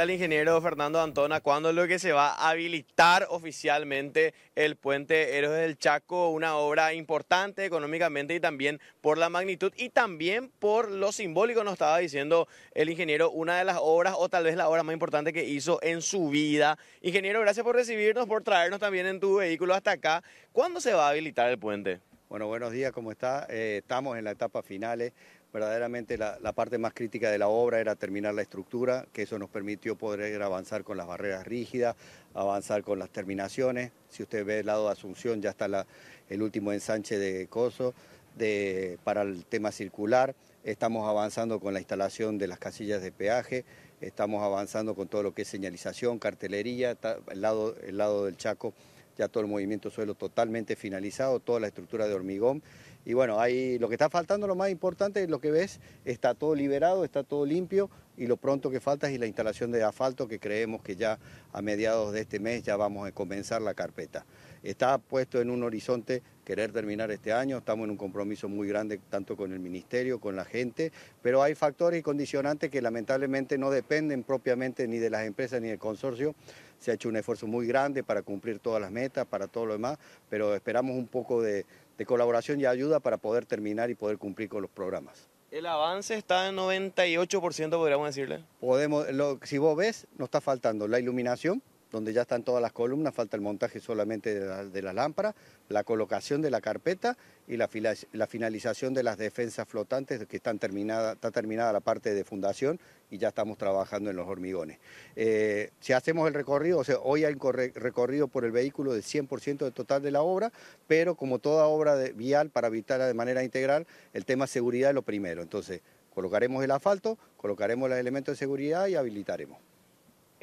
al ingeniero Fernando Antona cuándo es lo que se va a habilitar oficialmente el puente Héroes del Chaco, una obra importante económicamente y también por la magnitud y también por lo simbólico, nos estaba diciendo el ingeniero, una de las obras o tal vez la obra más importante que hizo en su vida. Ingeniero, gracias por recibirnos, por traernos también en tu vehículo hasta acá. ¿Cuándo se va a habilitar el puente? Bueno, buenos días, ¿cómo está? Eh, estamos en la etapa finales eh verdaderamente la, parte más crítica de la obra era terminar la estructura, que eso nos permitió poder avanzar con las barreras rígidas, avanzar con las terminaciones. Si usted ve el lado de Asunción, ya está el último ensanche de Coso para el tema circular. Estamos avanzando con la instalación de las casillas de peaje, estamos avanzando con todo lo que es señalización, cartelería, el lado del Chaco, ya todo el movimiento suelo totalmente finalizado, toda la estructura de hormigón. Y bueno, ahí lo que está faltando, lo más importante, es lo que ves, está todo liberado, está todo limpio y lo pronto que falta es la instalación de asfalto que creemos que ya a mediados de este mes ya vamos a comenzar la carpeta. Está puesto en un horizonte querer terminar este año, estamos en un compromiso muy grande tanto con el ministerio, con la gente, pero hay factores y condicionantes que lamentablemente no dependen propiamente ni de las empresas ni del consorcio. Se ha hecho un esfuerzo muy grande para cumplir todas las metas, para todo lo demás, pero esperamos un poco de, de colaboración y ayuda para poder terminar y poder cumplir con los programas. El avance está en 98%, podríamos decirle. Podemos, si vos ves, nos está faltando la iluminación, donde ya están todas las columnas, falta el montaje solamente de la, lámpara, la colocación de la carpeta y la, finalización de las defensas flotantes, que están está terminada la parte de fundación y ya estamos trabajando en los hormigones. Eh, si hacemos el recorrido, o sea, hoy hay recorrido por el vehículo del 100% del total de la obra, pero como toda obra vial para evitarla de manera integral, el tema seguridad es lo primero. Entonces, colocaremos el asfalto, colocaremos los elementos de seguridad y habilitaremos.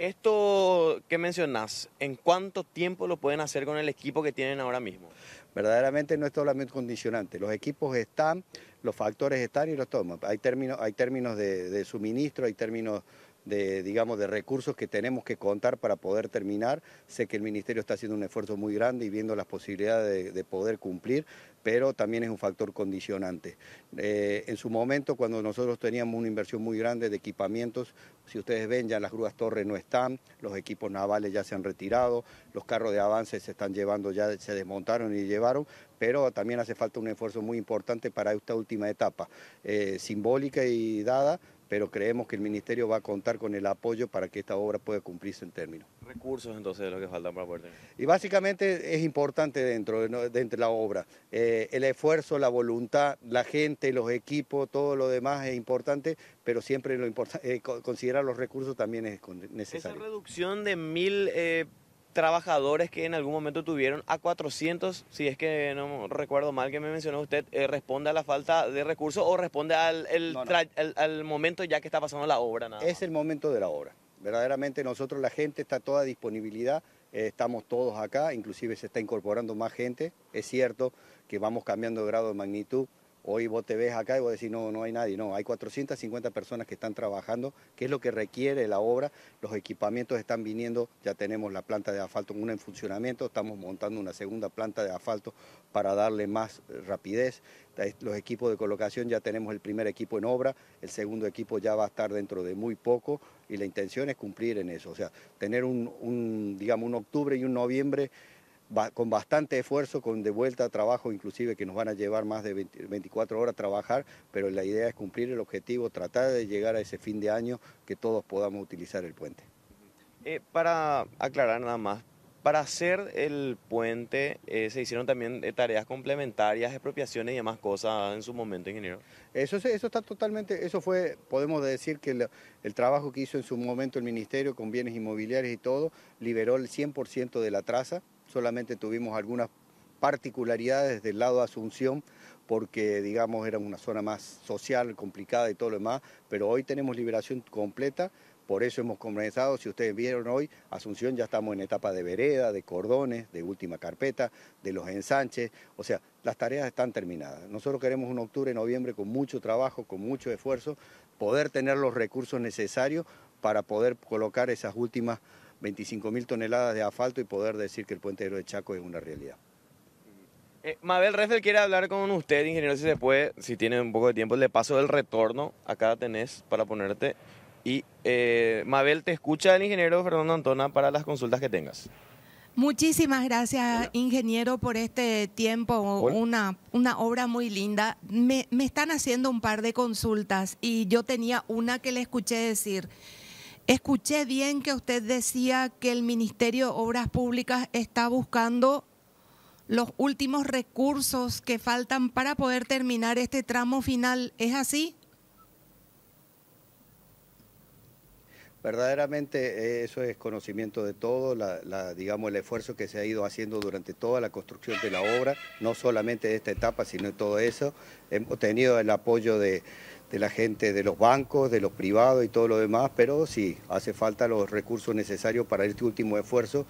Esto que mencionas, ¿en cuánto tiempo lo pueden hacer con el equipo que tienen ahora mismo? Verdaderamente no es solamente condicionante. Los equipos están, los factores están y los toman. Hay términos, hay términos de suministro, hay términos de, digamos, de recursos que tenemos que contar para poder terminar. Sé que el Ministerio está haciendo un esfuerzo muy grande y viendo las posibilidades de, poder cumplir, pero también es un factor condicionante. Eh, en su momento, cuando nosotros teníamos una inversión muy grande de equipamientos, si ustedes ven, ya las grúas torres no están, los equipos navales ya se han retirado, los carros de avance se están llevando, ya se desmontaron y llevaron, pero también hace falta un esfuerzo muy importante para esta última etapa, eh, simbólica y dada, pero creemos que el Ministerio va a contar con el apoyo para que esta obra pueda cumplirse en términos. Recursos entonces de lo que faltan para poder Y básicamente es importante dentro, de la obra. Eh, el esfuerzo, la voluntad, la gente, los equipos, todo lo demás es importante, pero siempre lo eh, considerar los recursos también es necesario. Esa reducción de mil... Eh, trabajadores que en algún momento tuvieron a 400, si es que no recuerdo mal que me mencionó usted, eh, responde a la falta de recursos o responde al, momento ya que está pasando la obra. es el momento de la obra. Verdaderamente nosotros, la gente está toda disponibilidad, eh, estamos todos acá, inclusive se está incorporando más gente, es cierto que vamos cambiando de grado de magnitud, Hoy vos te ves acá y vos decís, no, no hay nadie. No, hay 450 personas que están trabajando, que es lo que requiere la obra. Los equipamientos están viniendo, ya tenemos la planta de asfalto, una en funcionamiento, estamos montando una segunda planta de asfalto para darle más eh, rapidez. Los equipos de colocación ya tenemos el primer equipo en obra, el segundo equipo ya va a estar dentro de muy poco y la intención es cumplir en eso. O sea, tener un digamos, un octubre y un noviembre con bastante esfuerzo, con de vuelta a trabajo, inclusive que nos van a llevar más de 24 horas a trabajar, pero la idea es cumplir el objetivo, tratar de llegar a ese fin de año que todos podamos utilizar el puente. Eh, para aclarar nada más, para hacer el puente eh, se hicieron también eh, tareas complementarias, expropiaciones y demás cosas en su momento, ingeniero. Eso, eso está totalmente, eso fue, podemos decir que el trabajo que hizo en su momento el ministerio con bienes inmobiliarios y todo, liberó el 100% de la traza, solamente tuvimos algunas particularidades del lado de Asunción, porque digamos era una zona más social, complicada y todo lo demás, pero hoy tenemos liberación completa, por eso hemos comenzado, si ustedes vieron hoy, Asunción ya estamos en etapa de vereda, de cordones, de última carpeta, de los ensanches, o sea, las tareas están terminadas. Nosotros queremos un octubre, noviembre con mucho trabajo, con mucho esfuerzo, poder tener los recursos necesarios para poder colocar esas últimas 25.000 toneladas de asfalto y poder decir que el puente de Chaco es una realidad. Eh, Mabel Refel quiere hablar con usted, ingeniero, si se puede, si tiene un poco de tiempo, le paso el retorno, acá tenés para ponerte. Y eh, Mabel, te escucha el ingeniero Fernando Antona para las consultas que tengas. Muchísimas gracias, ingeniero, por este tiempo. Una, una, obra muy linda. Me, me están haciendo un par de consultas y yo tenía una que le escuché decir. Escuché bien que usted decía que el Ministerio de Obras Públicas está buscando los últimos recursos que faltan para poder terminar este tramo final. ¿Es así? Verdaderamente eh, eso es conocimiento de todo, la, digamos el esfuerzo que se ha ido haciendo durante toda la construcción de la obra, no solamente de esta etapa, sino de todo eso. Hemos tenido el apoyo de, de la gente, de los bancos, de los privados y todo lo demás, pero sí, hace falta los recursos necesarios para este último esfuerzo,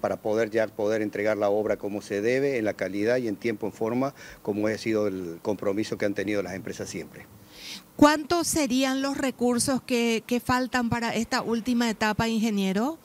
para poder ya poder entregar la obra como se debe, en la calidad y en tiempo, en forma, como ha sido el compromiso que han tenido las empresas siempre. ¿Cuántos serían los recursos que, que faltan para esta última etapa, ingeniero?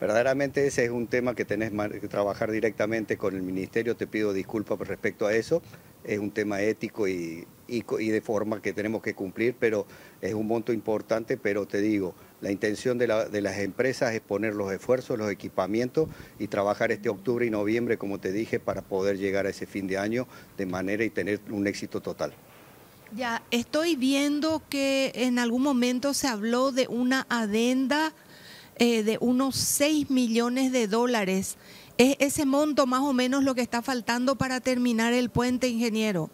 Verdaderamente ese es un tema que tenés que trabajar directamente con el ministerio, te pido disculpas respecto a eso, es un tema ético y, de forma que tenemos que cumplir, pero es un monto importante, pero te digo, la intención de, las empresas es poner los esfuerzos, los equipamientos y trabajar este octubre y noviembre, como te dije, para poder llegar a ese fin de año de manera y tener un éxito total. Ya, estoy viendo que en algún momento se habló de una adenda eh, de unos 6 millones de dólares. ¿Es ese monto más o menos lo que está faltando para terminar el puente, ingeniero?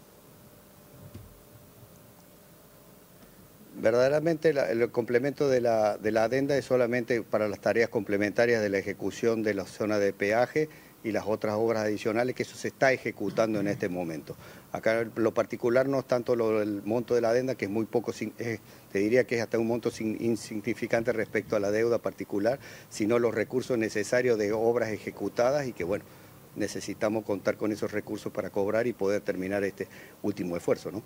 Verdaderamente el complemento de la, de la adenda es solamente para las tareas complementarias de la ejecución de la zona de peaje y las otras obras adicionales que eso se está ejecutando en este momento. Acá lo particular no es tanto el monto de la adenda, que es muy poco, te diría que es hasta un monto insignificante respecto a la deuda particular, sino los recursos necesarios de obras ejecutadas y que, bueno, necesitamos contar con esos recursos para cobrar y poder terminar este último esfuerzo, ¿no?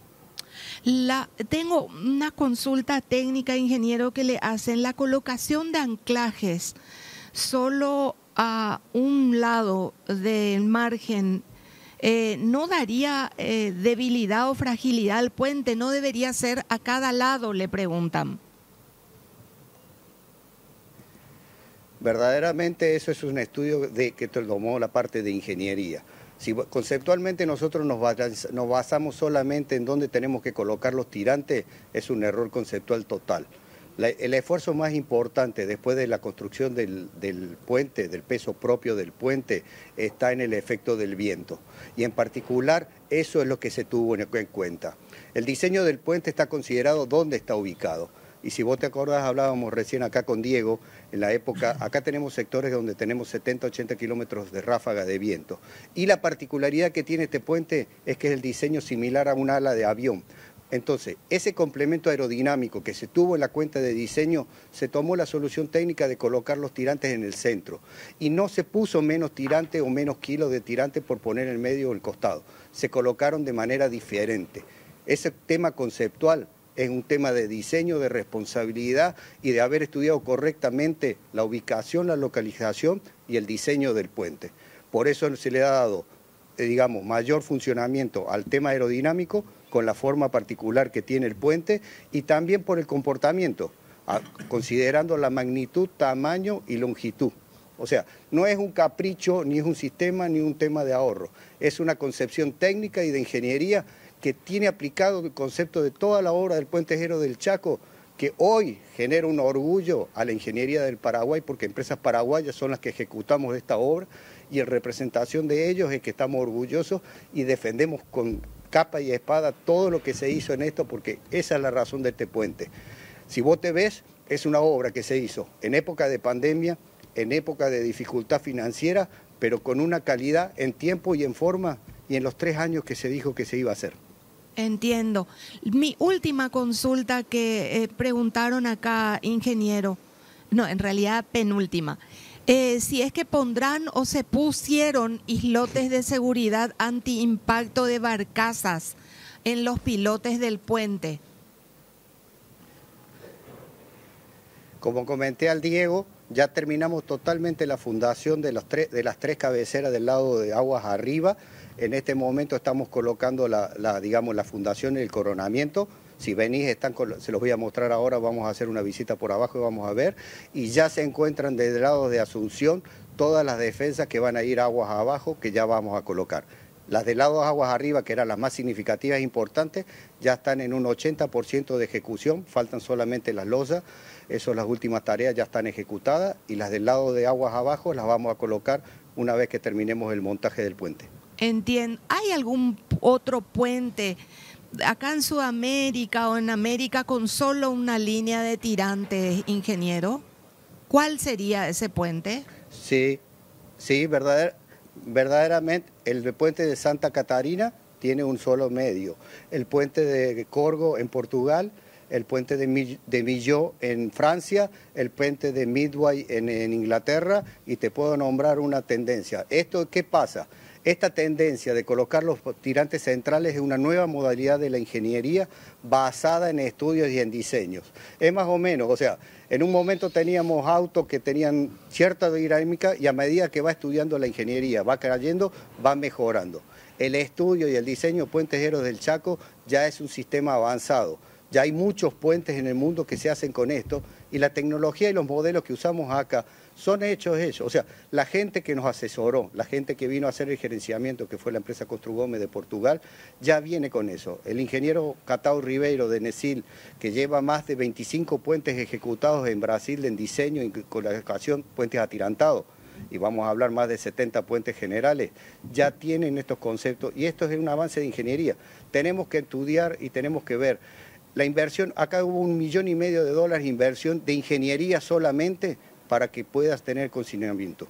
La, tengo una consulta técnica, ingeniero, que le hacen la colocación de anclajes solo a un lado del margen eh, no daría eh, debilidad o fragilidad al puente, no debería ser a cada lado, le preguntan. Verdaderamente eso es un estudio de, que tomó la parte de ingeniería. Si conceptualmente nosotros nos basamos solamente en dónde tenemos que colocar los tirantes, es un error conceptual total el esfuerzo más importante después de la construcción del, puente, del peso propio del puente, está en el efecto del viento. Y en particular, eso es lo que se tuvo en, cuenta. El diseño del puente está considerado dónde está ubicado. Y si vos te acordás, hablábamos recién acá con Diego, en la época, acá tenemos sectores donde tenemos 70, 80 kilómetros de ráfaga de viento. Y la particularidad que tiene este puente es que es el diseño similar a un ala de avión. Entonces, ese complemento aerodinámico que se tuvo en la cuenta de diseño, se tomó la solución técnica de colocar los tirantes en el centro. Y no se puso menos tirante o menos kilos de tirante por poner en medio o el costado. Se colocaron de manera diferente. Ese tema conceptual es un tema de diseño, de responsabilidad y de haber estudiado correctamente la ubicación, la localización y el diseño del puente. Por eso se le ha dado, eh, digamos, mayor funcionamiento al tema aerodinámico con la forma particular que tiene el puente y también por el comportamiento, considerando la magnitud, tamaño y longitud. O sea, no es un capricho, ni es un sistema, ni un tema de ahorro. Es una concepción técnica y de ingeniería que tiene aplicado el concepto de toda la obra del puentejero del Chaco, que hoy genera un orgullo a la ingeniería del Paraguay, porque empresas paraguayas son las que ejecutamos esta obra, y en representación de ellos es que estamos orgullosos y defendemos con capa y espada todo lo que se hizo en esto porque esa es la razón de este puente. Si vos te ves, es una obra que se hizo en época de pandemia, en época de dificultad financiera, pero con una calidad en tiempo y en forma y en los tres años que se dijo que se iba a hacer. Entiendo. Mi última consulta que eh, preguntaron acá, ingeniero, no, en realidad penúltima. Eh, si es que pondrán o se pusieron islotes de seguridad anti-impacto de barcazas en los pilotes del puente. Como comenté al Diego, ya terminamos totalmente la fundación de, de las tres cabeceras del lado de aguas arriba. En este momento estamos colocando la digamos, la fundación y el coronamiento si venís, están se los voy a mostrar ahora, vamos a hacer una visita por abajo y vamos a ver. Y ya se encuentran el lado de Asunción todas las defensas que van a ir aguas abajo, que ya vamos a colocar. Las de lado aguas arriba, que eran las más significativas e importantes, ya están en un 80% de ejecución, faltan solamente las losas, esas las últimas tareas ya están ejecutadas y las del lado de aguas abajo las vamos a colocar una vez que terminemos el montaje del puente. Entiendo, ¿hay algún otro puente acá en Sudamérica o en América con solo una línea de tirantes, ingeniero? ¿Cuál sería ese puente? Sí, sí, verdaderamente el puente de Santa Catarina tiene un solo medio. El puente de Corgo en Portugal, el puente de, de Millau en Francia, el puente de Midway en, en Inglaterra y te puedo nombrar una tendencia. ¿Esto qué pasa? Esta tendencia de colocar los tirantes centrales es una nueva modalidad de la ingeniería basada en estudios y en diseños. Es más o menos, o sea, en un momento teníamos autos que tenían cierta dinámica y a medida que va estudiando la ingeniería, va cayendo, va mejorando. El estudio y el diseño de puentejeros del Chaco ya es un sistema avanzado. Ya hay muchos puentes en el mundo que se hacen con esto y la tecnología y los modelos que usamos acá son hechos ellos. O sea, la gente que nos asesoró, la gente que vino a hacer el gerenciamiento, que fue la empresa Gómez de Portugal, ya viene con eso. El ingeniero Catao Ribeiro de Nesil, que lleva más de 25 puentes ejecutados en Brasil en diseño y colocación, puentes atirantados y vamos a hablar más de 70 puentes generales, ya tienen estos conceptos y esto es un avance de ingeniería. Tenemos que estudiar y tenemos que ver. La inversión, acá hubo un millón y medio de dólares de inversión de ingeniería solamente para que puedas tener consignamiento.